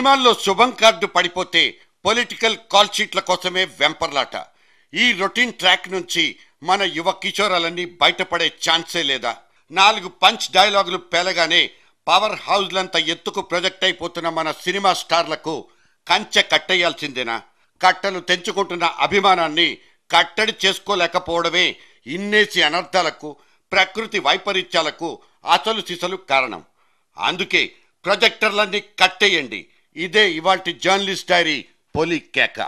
సినిమాల్లో శుభం కార్డు పడిపోతే పొలిటికల్ కాల్ షీట్ల కోసమే వెంపర్లాట ఈ రొటీన్ ట్రాక్ నుంచి మన యువ కిషోరాలన్నీ బయటపడే ఛాన్సే లేదా నాలుగు పంచ్ డైలాగులు పేలగానే పవర్ హౌజ్లంతా ఎత్తుకు ప్రొజెక్ట్ అయిపోతున్న మన సినిమా స్టార్లకు కంచె కట్టేయాల్సిందేనా కట్టలు తెంచుకుంటున్న అభిమానాన్ని కట్టడి చేసుకోలేకపోవడమే ఇన్నేసి అనర్థాలకు ప్రకృతి వైపరీత్యాలకు అసలు సిసలు కారణం అందుకే ప్రొజెక్టర్లన్నీ కట్టేయండి ఇదే ఇవాల్టి జర్నలిస్ట్ డైరీ పొలి కేక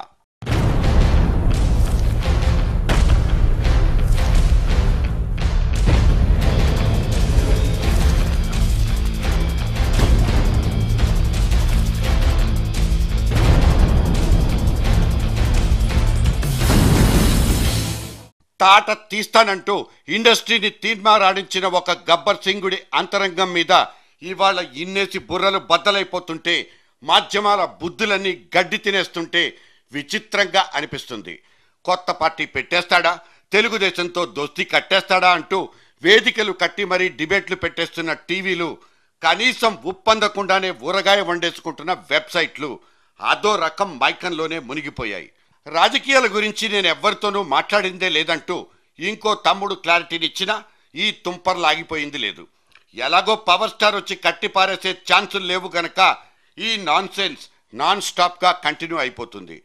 తాట తీస్తానంటూ ఇండస్ట్రీని తీర్మారాడించిన ఒక గబ్బర్ సింగుడి అంతరంగం మీద ఇవాళ ఇన్నేసి బుర్రలు బద్దలైపోతుంటే మాధ్యమాల బుద్ధులన్నీ గడ్డి తినేస్తుంటే విచిత్రంగా అనిపిస్తుంది కొత్త పార్టీ పెట్టేస్తాడా తెలుగుదేశంతో దోస్తీ కట్టేస్తాడా అంటూ వేదికలు కట్టి మరీ డిబేట్లు పెట్టేస్తున్న టీవీలు కనీసం ఉప్పందకుండానే ఊరగాయ వండేసుకుంటున్న వెబ్సైట్లు అదో రకం మైకంలోనే మునిగిపోయాయి రాజకీయాల గురించి నేను ఎవ్వరితోనూ మాట్లాడిందే లేదంటూ ఇంకో తమ్ముడు క్లారిటీనిచ్చినా ఈ తుంపర్లాగిపోయింది లేదు ఎలాగో పవర్ స్టార్ వచ్చి కట్టిపారేసే ఛాన్సులు లేవు గనక ఈ నాన్సెన్స్ నాన్ స్టాప్గా కంటిన్యూ అయిపోతుంది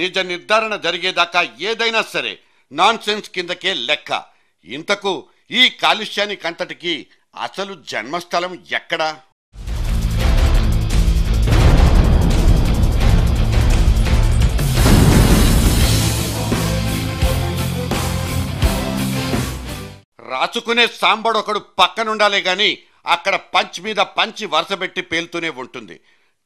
నిజ నిర్ధారణ జరిగేదాకా ఏదైనా సరే నాన్ సెన్స్ కిందకే లెక్క ఇంతకు ఈ కాలుష్యానికంతటికి అసలు జన్మస్థలం ఎక్కడా రాచుకునే ఒకడు పక్కనుండాలే గాని అక్కడ పంచ్ మీద పంచి వరుసబెట్టి పేలుతూనే ఉంటుంది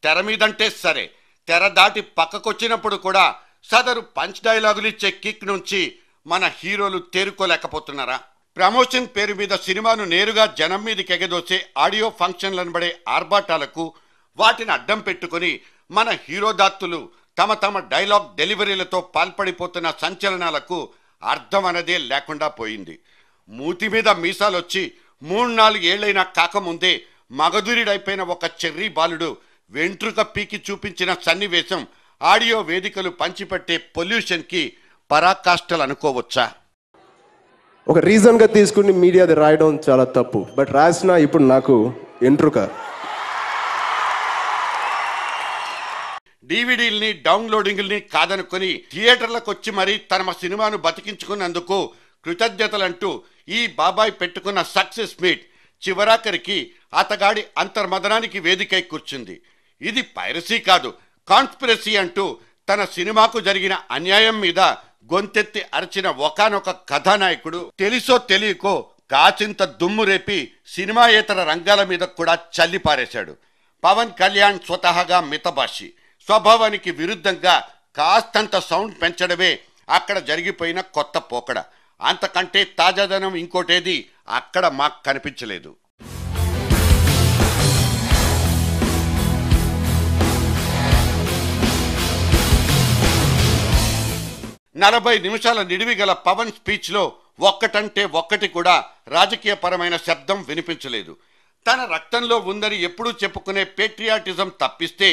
తెర మీదంటే సరే తెర దాటి పక్కకొచ్చినప్పుడు కూడా సదరు పంచ్ డైలాగులు ఇచ్చే కిక్ నుంచి మన హీరోలు తేరుకోలేకపోతున్నారా ప్రమోషన్ పేరు మీద సినిమాను నేరుగా జనం మీదకి ఎగదోసే ఆడియో ఫంక్షన్లనబడే ఆర్భాటాలకు వాటిని అడ్డం పెట్టుకుని మన హీరోదాత్తులు తమ తమ డైలాగ్ డెలివరీలతో పాల్పడిపోతున్న సంచలనాలకు అర్థం అనేదే లేకుండా పోయింది మూతి మీద మీసాలొచ్చి మూడు నాలుగు ఏళ్లైనా కాకముందే మగధురిడైపోయిన ఒక చెర్రీ బాలుడు వెంట్రుక పీకి చూపించిన సన్నివేశం ఆడియో వేదికలు పంచిపట్టే పొల్యూషన్కి పరాకాష్టలు అనుకోవచ్చా ఒక రీజన్గా తీసుకుని మీడియాది రాయడం చాలా తప్పు బట్ రాసిన ఇప్పుడు నాకు ఎంట్రుక డీవీడీల్ని డౌన్లోడింగ్ని కాదనుకుని థియేటర్లకు వచ్చి మరీ తన సినిమాను బతికించుకున్నందుకు కృతజ్ఞతలంటూ ఈ బాబాయ్ పెట్టుకున్న సక్సెస్ మీట్ చివరాఖరికి అతగాడి అంతర్మదనానికి వేదికై కూర్చుంది ఇది పైరసీ కాదు కాన్స్పిరసీ అంటూ తన సినిమాకు జరిగిన అన్యాయం మీద గొంతెత్తి అరచిన ఒకనొక కథానాయకుడు తెలుసో తెలియకో కాచింత దుమ్ము రేపి సినిమాయేతర రంగాల మీద కూడా చల్లిపారేశాడు పవన్ కళ్యాణ్ స్వతహాగా మితభాషి స్వభావానికి విరుద్ధంగా కాస్తంత సౌండ్ పెంచడమే అక్కడ జరిగిపోయిన కొత్త పోకడ అంతకంటే తాజాదనం ఇంకోటేది అక్కడ మాకు కనిపించలేదు నలభై నిమిషాల నిడివి గల పవన్ స్పీచ్లో ఒక్కటంటే ఒక్కటి కూడా రాజకీయపరమైన శబ్దం వినిపించలేదు తన రక్తంలో ఉందని ఎప్పుడూ చెప్పుకునే పేట్రియాటిజం తప్పిస్తే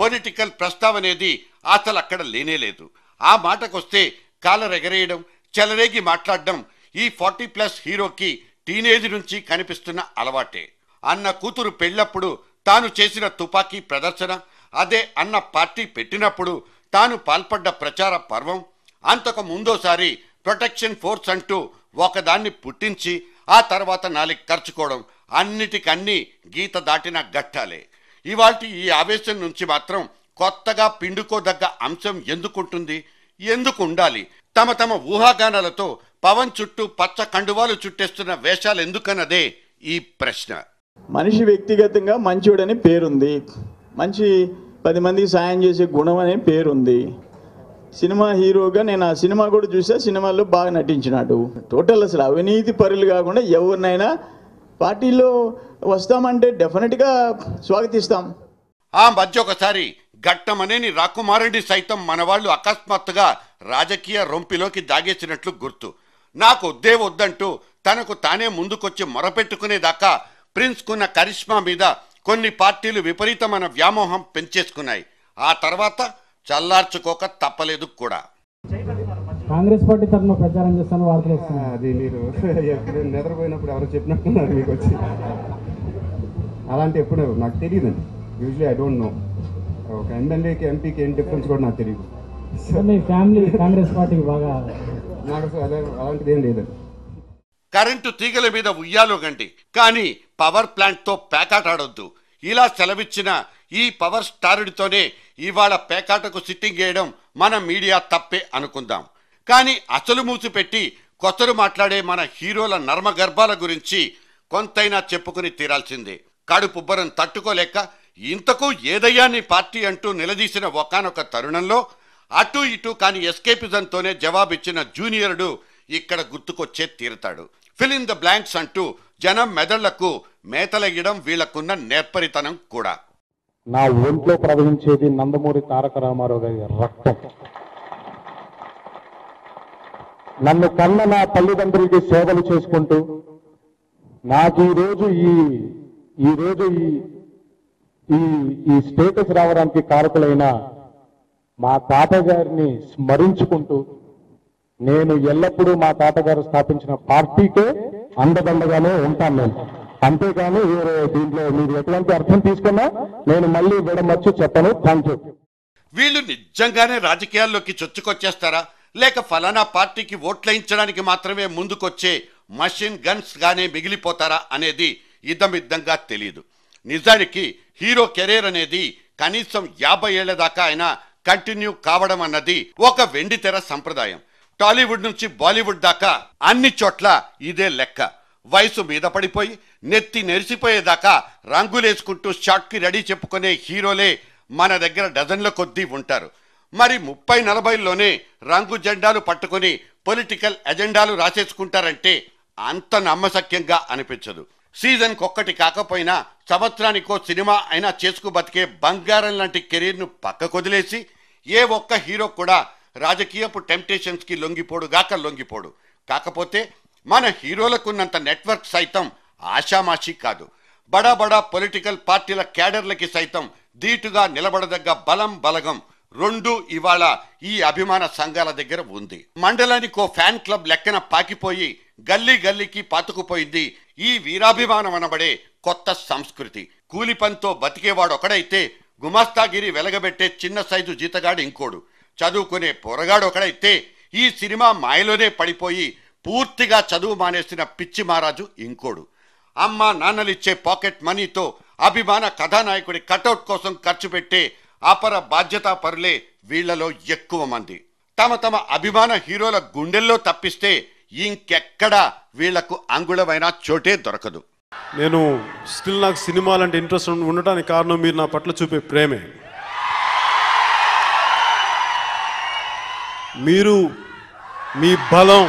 పొలిటికల్ ప్రస్తావనేది అసలు అక్కడ లేనేలేదు ఆ మాటకొస్తే కాలరెగరేయడం చెలరేగి మాట్లాడడం ఈ ఫార్టీ ప్లస్ హీరోకి టీనేజ్ నుంచి కనిపిస్తున్న అలవాటే అన్న కూతురు పెళ్ళప్పుడు తాను చేసిన తుపాకీ ప్రదర్శన అదే అన్న పార్టీ పెట్టినప్పుడు తాను పాల్పడ్డ ప్రచార పర్వం అంతకు ముందోసారి ప్రొటెక్షన్ ఫోర్స్ అంటూ ఒకదాన్ని పుట్టించి ఆ తర్వాత నాలుగు ఖర్చుకోవడం అన్నిటికన్నీ గీత దాటిన గట్టాలే ఇవాళ ఈ ఆవేశం నుంచి మాత్రం కొత్తగా పిండుకోదగ్గ అంశం ఎందుకుంటుంది ఎందుకు ఉండాలి తమ తమ ఊహాగానాలతో పవన్ చుట్టూ పచ్చ కండువాలు చుట్టేస్తున్న వేషాలు ఎందుకన్నదే ఈ ప్రశ్న మనిషి వ్యక్తిగతంగా మంచివాడని పేరుంది మంచి పది మందికి సాయం చేసే గుణం అనే పేరుంది సినిమా హీరోగా నేను ఆ సినిమా కూడా చూసా సినిమాల్లో బాగా నటించినాడు టోటల్ అసలు అవినీతి పరులు కాకుండా ఎవరినైనా పార్టీలో వస్తామంటే డెఫినెట్గా స్వాగతిస్తాం ఆ మధ్య ఒకసారి ఘట్టమనేని రాకుమారెడ్డి సైతం మన వాళ్ళు అకస్మాత్తుగా రాజకీయ రొంపిలోకి దాగేసినట్లు గుర్తు నాకు వద్దే వద్దంటూ తనకు తానే ముందుకొచ్చి మొరపెట్టుకునేదాకా ప్రిన్స్కున్న కరిష్మా మీద కొన్ని పార్టీలు విపరీతమైన వ్యామోహం పెంచేసుకున్నాయి ఆ తర్వాత చల్లార్చుకోక తప్పలేదు కూడా కాంగ్రెస్ పార్టీ తరఫున ప్రచారం చేస్తాను వార్తలు అది మీరు ఎప్పుడు నిద్రపోయినప్పుడు ఎవరు చెప్పినట్టున్నారు మీకు వచ్చి అలాంటి ఎప్పుడు నాకు అండి యూజువలీ ఐ డోంట్ నో ఒక ఎమ్మెల్యేకి ఎంపీకి ఏం డిఫరెన్స్ కూడా నాకు తెలియదు ఫ్యామిలీ కాంగ్రెస్ పార్టీకి బాగా నాకు అదే అలాంటిది ఏం లేదండి కరెంటు తీగల మీద ఉయ్యాలు గండి కానీ పవర్ ప్లాంట్తో పేకాటాడొద్దు ఇలా సెలవిచ్చిన ఈ పవర్ స్టారుడితోనే ఇవాళ పేకాటకు సిట్టింగ్ వేయడం మన మీడియా తప్పే అనుకుందాం కానీ అసలు మూసిపెట్టి కొత్తలు మాట్లాడే మన హీరోల నర్మగర్భాల గురించి కొంతైనా చెప్పుకుని తీరాల్సిందే కడుపుబ్బరం తట్టుకోలేక ఇంతకు ఏదయ్యాన్ని పార్టీ అంటూ నిలదీసిన ఒకనొక తరుణంలో అటు ఇటు కాని ఎస్కేపిజంతోనే జవాబిచ్చిన జూనియరుడు ఇక్కడ గుర్తుకొచ్చే తీరుతాడు ఫిల్ ఇన్ ద బ్లాంక్స్ అంటూ జనం మెదళ్లకు మేతలయ్యడం వీళ్లకున్న నేర్పరితనం కూడా నా ఒంట్లో ప్రవహించేది నందమూరి తారక రామారావు గారి రక్తం నన్ను కన్న నా తల్లిదండ్రులకి సేవలు చేసుకుంటూ నాకు ఈరోజు ఈ ఈరోజు ఈ ఈ ఈ స్టేటస్ రావడానికి కారకులైన మా తాతగారిని స్మరించుకుంటూ నేను ఎల్లప్పుడూ మా తాతగారు స్థాపించిన పార్టీకే అండదండగానే ఉంటాను నేను అంతేకాని దీంట్లో మీరు ఎటువంటి అర్థం తీసుకున్నా నేను మళ్ళీ విడమర్చి చెప్పను థ్యాంక్ యూ వీళ్ళు నిజంగానే రాజకీయాల్లోకి చొచ్చుకొచ్చేస్తారా లేక ఫలానా పార్టీకి ఓట్లయించడానికి మాత్రమే ముందుకొచ్చే మషిన్ గన్స్ గానే మిగిలిపోతారా అనేది ఇద్దమిద్దంగా తెలియదు నిజానికి హీరో కెరీర్ అనేది కనీసం యాభై ఏళ్ల దాకా ఆయన కంటిన్యూ కావడం అన్నది ఒక వెండితెర సంప్రదాయం టాలీవుడ్ నుంచి బాలీవుడ్ దాకా అన్ని చోట్ల ఇదే లెక్క వయసు మీద పడిపోయి నెత్తి నెరిసిపోయేదాకా రంగులేసుకుంటూ షాట్కి రెడీ చెప్పుకునే హీరోలే మన దగ్గర డజన్ల కొద్దీ ఉంటారు మరి ముప్పై నలభైలోనే రంగు జెండాలు పట్టుకుని పొలిటికల్ ఎజెండాలు రాసేసుకుంటారంటే అంత నమ్మసక్యంగా అనిపించదు సీజన్కి ఒక్కటి కాకపోయినా సంవత్సరానికో సినిమా అయినా చేసుకు బతికే బంగారం లాంటి కెరీర్ను పక్కకొదిలేసి ఏ ఒక్క హీరో కూడా రాజకీయపు టెంప్టేషన్స్కి లొంగిపోడు గాక లొంగిపోడు కాకపోతే మన హీరోలకున్నంత నెట్వర్క్ సైతం ఆషామాషి కాదు బడా బడా పొలిటికల్ పార్టీల క్యాడర్లకి సైతం ధీటుగా నిలబడదగ్గ బలం బలగం రెండు ఇవాళ ఈ అభిమాన సంఘాల దగ్గర ఉంది మండలానికి ఓ ఫ్యాన్ క్లబ్ లెక్కన పాకిపోయి గల్లీ గల్లీకి పాతుకుపోయింది ఈ వీరాభిమానం అనబడే కొత్త సంస్కృతి కూలిపంతో బతికేవాడొకడైతే గుమాస్తాగిరి వెలగబెట్టే చిన్న సైజు జీతగాడు ఇంకోడు చదువుకునే పొరగాడు ఒకడైతే ఈ సినిమా మాయలోనే పడిపోయి పూర్తిగా చదువు మానేసిన పిచ్చి మహారాజు ఇంకోడు అమ్మ నాన్నలిచ్చే పాకెట్ మనీతో అభిమాన కథానాయకుడి కటౌట్ కోసం ఖర్చు పెట్టే అపర పరులే వీళ్లలో ఎక్కువ మంది తమ తమ అభిమాన హీరోల గుండెల్లో తప్పిస్తే ఇంకెక్కడా వీళ్లకు అంగుళమైన చోటే దొరకదు నేను స్టిల్ నాకు సినిమాలంటే ఇంట్రెస్ట్ ఉండటానికి కారణం మీరు నా పట్ల చూపే ప్రేమే మీరు మీ బలం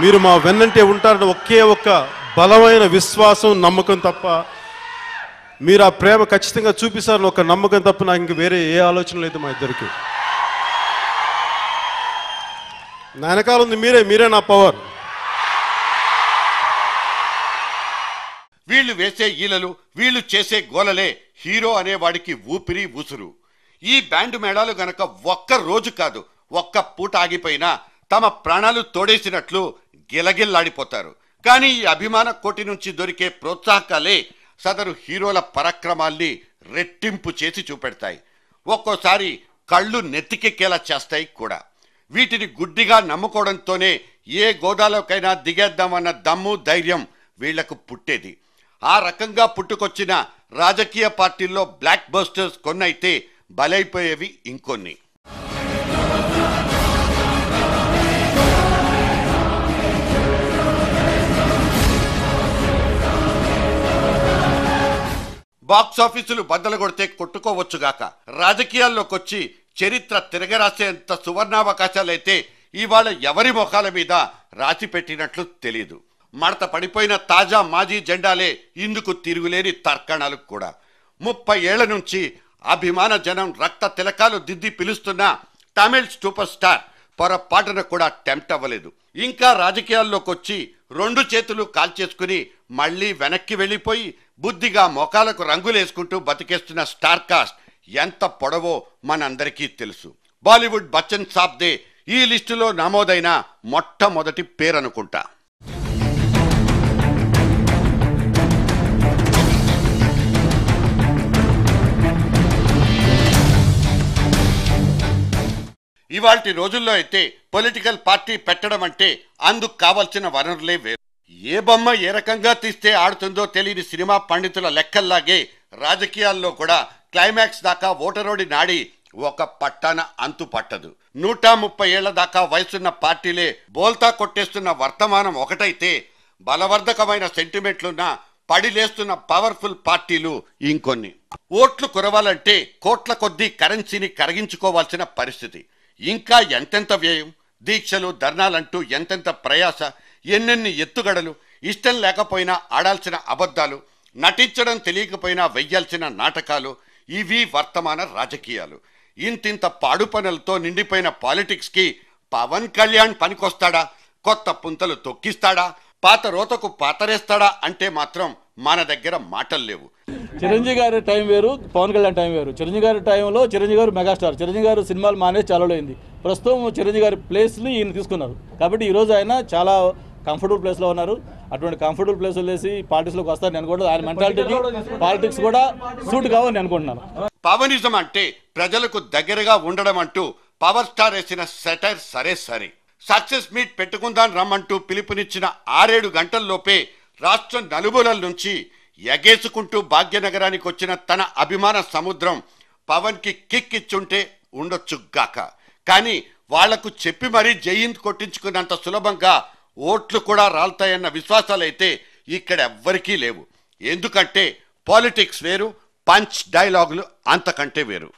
మీరు మా వెన్నంటే ఉంటారని ఒకే ఒక్క బలమైన విశ్వాసం నమ్మకం తప్ప మీరు ఆ ప్రేమ ఖచ్చితంగా చూపిస్తారని ఒక నమ్మకం తప్ప నాకు ఇంక వేరే ఏ ఆలోచన లేదు మా ఇద్దరికి నా వెనకాల ఉంది మీరే మీరే నా పవర్ వీళ్ళు వేసే ఈలలు వీళ్ళు చేసే గోలలే హీరో అనేవాడికి ఊపిరి ఊసురు ఈ బ్యాండ్ మేళాలు గనక ఒక్క రోజు కాదు ఒక్క పూట ఆగిపోయినా తమ ప్రాణాలు తోడేసినట్లు గిలగిల్లాడిపోతారు కానీ ఈ అభిమాన కోటి నుంచి దొరికే ప్రోత్సాహకాలే సదరు హీరోల పరాక్రమాల్ని రెట్టింపు చేసి చూపెడతాయి ఒక్కోసారి కళ్ళు నెత్తికెక్కేలా చేస్తాయి కూడా వీటిని గుడ్డిగా నమ్ముకోవడంతోనే ఏ గోదాలోకైనా దిగేద్దామన్న దమ్ము ధైర్యం వీళ్లకు పుట్టేది ఆ రకంగా పుట్టుకొచ్చిన రాజకీయ పార్టీల్లో బ్లాక్ బస్టర్స్ కొన్నైతే బలైపోయేవి ఇంకొన్ని బాక్సాఫీసులు బద్దలు కొడితే కొట్టుకోవచ్చుగాక రాజకీయాల్లోకొచ్చి చరిత్ర తిరగరాసేంత సువర్ణావకాశాలైతే ఇవాళ ఎవరి ముఖాల మీద రాసి పెట్టినట్లు తెలీదు మడత పడిపోయిన తాజా మాజీ జెండాలే ఇందుకు తిరుగులేని తర్కణాలు కూడా ముప్పై ఏళ్ల నుంచి అభిమాన జనం రక్త తిలకాలు దిద్ది పిలుస్తున్న తమిళ్ సూపర్ స్టార్ పొరపాటున కూడా టెంప్ట్ అవ్వలేదు ఇంకా రాజకీయాల్లోకి వచ్చి రెండు చేతులు కాల్చేసుకుని మళ్ళీ వెనక్కి వెళ్ళిపోయి బుద్ధిగా మొఖాలకు రంగులేసుకుంటూ బతికేస్తున్న స్టార్ కాస్ట్ ఎంత పొడవో మనందరికీ తెలుసు బాలీవుడ్ బచ్చన్ సాబ్దే ఈ లిస్టులో నమోదైన మొట్టమొదటి పేరనుకుంటా ఇవాటి రోజుల్లో అయితే పొలిటికల్ పార్టీ పెట్టడం అంటే అందుకు కావలసిన వనరులే వేరు ఏ బొమ్మ ఏ రకంగా తీస్తే ఆడుతుందో తెలియని సినిమా పండితుల లెక్కల్లాగే రాజకీయాల్లో కూడా క్లైమాక్స్ దాకా ఓటరోడి నాడి ఒక పట్టాన అంతు పట్టదు నూట ముప్పై ఏళ్ల దాకా వయసున్న పార్టీలే బోల్తా కొట్టేస్తున్న వర్తమానం ఒకటైతే బలవర్ధకమైన సెంటిమెంట్లున్న పడిలేస్తున్న పవర్ఫుల్ పార్టీలు ఇంకొన్ని ఓట్లు కురవాలంటే కోట్ల కొద్దీ కరెన్సీని కరిగించుకోవాల్సిన పరిస్థితి ఇంకా ఎంతెంత వ్యయం దీక్షలు ధర్నాలంటూ ఎంతెంత ప్రయాస ఎన్నెన్ని ఎత్తుగడలు ఇష్టం లేకపోయినా ఆడాల్సిన అబద్ధాలు నటించడం తెలియకపోయినా వెయ్యాల్సిన నాటకాలు ఇవి వర్తమాన రాజకీయాలు ఇంతింత పాడు పనులతో నిండిపోయిన పాలిటిక్స్కి పవన్ కళ్యాణ్ పనికొస్తాడా కొత్త పుంతలు తొక్కిస్తాడా పాత రోతకు పాతరేస్తాడా అంటే మాత్రం మన దగ్గర మాటలు లేవు చిరంజీవి గారి టైం వేరు పవన్ కళ్యాణ్ టైం వేరు చిరంజీవి గారి టైంలో చిరంజీవి గారు మెగాస్టార్ చిరంజీవి గారు సినిమాలు మానేసి చాలా అయింది ప్రస్తుతం చిరంజీవి గారి ప్లేస్ని ఈయన తీసుకున్నారు కాబట్టి ఈరోజు ఆయన చాలా కంఫర్టబుల్ ప్లేస్లో ఉన్నారు అటువంటి కంఫర్టబుల్ ప్లేస్ వదిలేసి పాలిటిక్స్లోకి వస్తారు నేను ఆయన మెంటాలిటీకి పాలిటిక్స్ కూడా సూట్ కావని అనుకుంటున్నాను పవనిజం అంటే ప్రజలకు దగ్గరగా ఉండడం అంటూ పవర్ స్టార్ వేసిన సెటైర్ సరే సరే సక్సెస్ మీట్ పెట్టుకుందాం రమ్మంటూ పిలుపునిచ్చిన ఆరేడు గంటల్లోపే రాష్ట్రం నలుమూలల నుంచి ఎగేసుకుంటూ భాగ్యనగరానికి వచ్చిన తన అభిమాన సముద్రం పవన్కి కిక్ ఇచ్చుంటే ఉండొచ్చుగాక కానీ వాళ్లకు చెప్పి మరీ జయింద్ కొట్టించుకున్నంత సులభంగా ఓట్లు కూడా రాలుతాయన్న విశ్వాసాలైతే ఇక్కడ ఎవ్వరికీ లేవు ఎందుకంటే పాలిటిక్స్ వేరు పంచ్ డైలాగులు అంతకంటే వేరు